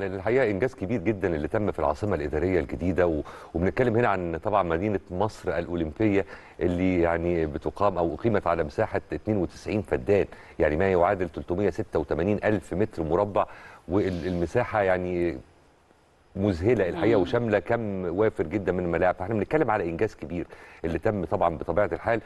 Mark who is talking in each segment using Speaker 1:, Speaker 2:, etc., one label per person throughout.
Speaker 1: لان الحقيقه انجاز كبير جدا اللي تم في العاصمه الاداريه الجديده و... وبنتكلم هنا عن طبعا مدينه مصر الاولمبيه اللي يعني بتقام او اقيمت على مساحه 92 فدان يعني ما يعادل 386 الف متر مربع والمساحه يعني مذهله الحقيقه وشامله كم وافر جدا من الملاعب فاحنا بنتكلم على انجاز كبير اللي تم طبعا بطبيعه الحال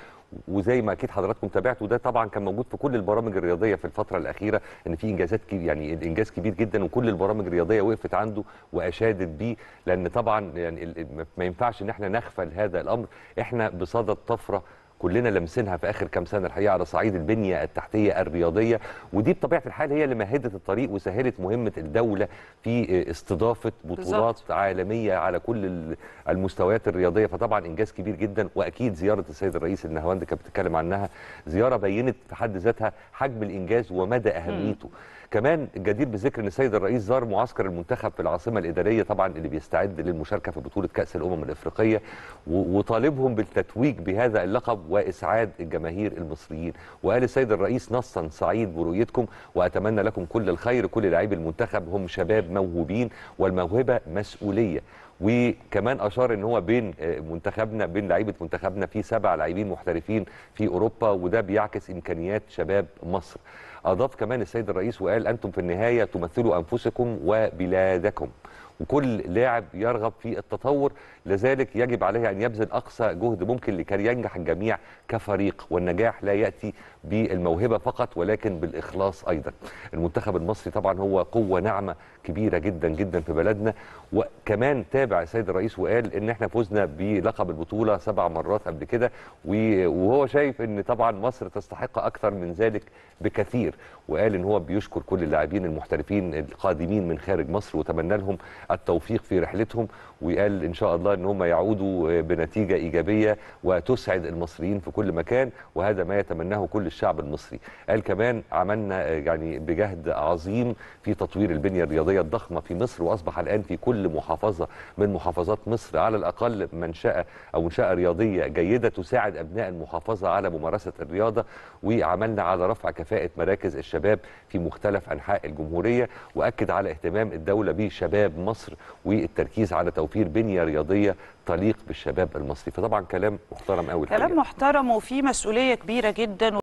Speaker 1: وزي ما اكيد حضراتكم تابعتوا ده طبعا كان موجود في كل البرامج الرياضيه في الفتره الاخيره ان في انجازات كبير يعني انجاز كبير جدا وكل البرامج الرياضيه وقفت عنده واشادت بيه لان طبعا يعني ما ينفعش ان احنا نغفل هذا الامر احنا بصدد طفره كلنا لمسينها في اخر كام سنه الحقيقه على صعيد البنيه التحتيه الرياضيه ودي بطبيعه الحال هي اللي مهدت الطريق وسهلت مهمه الدوله في استضافه بطولات بالزبط. عالميه على كل المستويات الرياضيه فطبعا انجاز كبير جدا واكيد زياره السيد الرئيس النهوند كانت بتتكلم عنها زياره بينت في حد ذاتها حجم الانجاز ومدى اهميته م. كمان جدير بالذكر ان السيد الرئيس زار معسكر المنتخب في العاصمه الاداريه طبعا اللي بيستعد للمشاركه في بطوله كاس الامم الافريقيه وطالبهم بالتتويج بهذا اللقب وإسعاد الجماهير المصريين وقال السيد الرئيس نصا سعيد برؤيتكم وأتمنى لكم كل الخير كل لاعبي المنتخب هم شباب موهوبين والموهبة مسؤولية وكمان اشار ان هو بين آه، منتخبنا بين لعيبه منتخبنا في سبع لاعبين محترفين في اوروبا وده بيعكس امكانيات شباب مصر اضاف كمان السيد الرئيس وقال انتم في النهايه تمثلوا انفسكم وبلادكم وكل لاعب يرغب في التطور لذلك يجب عليه أن يبذل أقصى جهد ممكن لكي ينجح الجميع كفريق والنجاح لا يأتي بالموهبة فقط ولكن بالإخلاص أيضا المنتخب المصري طبعا هو قوة ناعمة كبيرة جدا جدا في بلدنا وكمان تابع السيد الرئيس وقال ان احنا فزنا بلقب البطولة سبع مرات قبل كده وهو شايف ان طبعا مصر تستحق اكثر من ذلك بكثير وقال ان هو بيشكر كل اللاعبين المحترفين القادمين من خارج مصر وتمنى لهم التوفيق في رحلتهم وقال ان شاء الله ان هم يعودوا بنتيجه ايجابيه وتسعد المصريين في كل مكان وهذا ما يتمناه كل الشعب المصري. قال كمان عملنا يعني بجهد عظيم في تطوير البنيه الرياضيه الضخمه في مصر واصبح الان في كل محافظه من محافظات مصر على الاقل منشاه او منشاه رياضيه جيده تساعد ابناء المحافظه على ممارسه الرياضه وعملنا على رفع كفاءه مراكز الشباب في مختلف انحاء الجمهوريه واكد على اهتمام الدوله بشباب مصر مصر والتركيز على توفير بنيه رياضيه تليق بالشباب المصري فطبعا كلام محترم قوي كلام محترم وفيه مسؤوليه كبيره جدا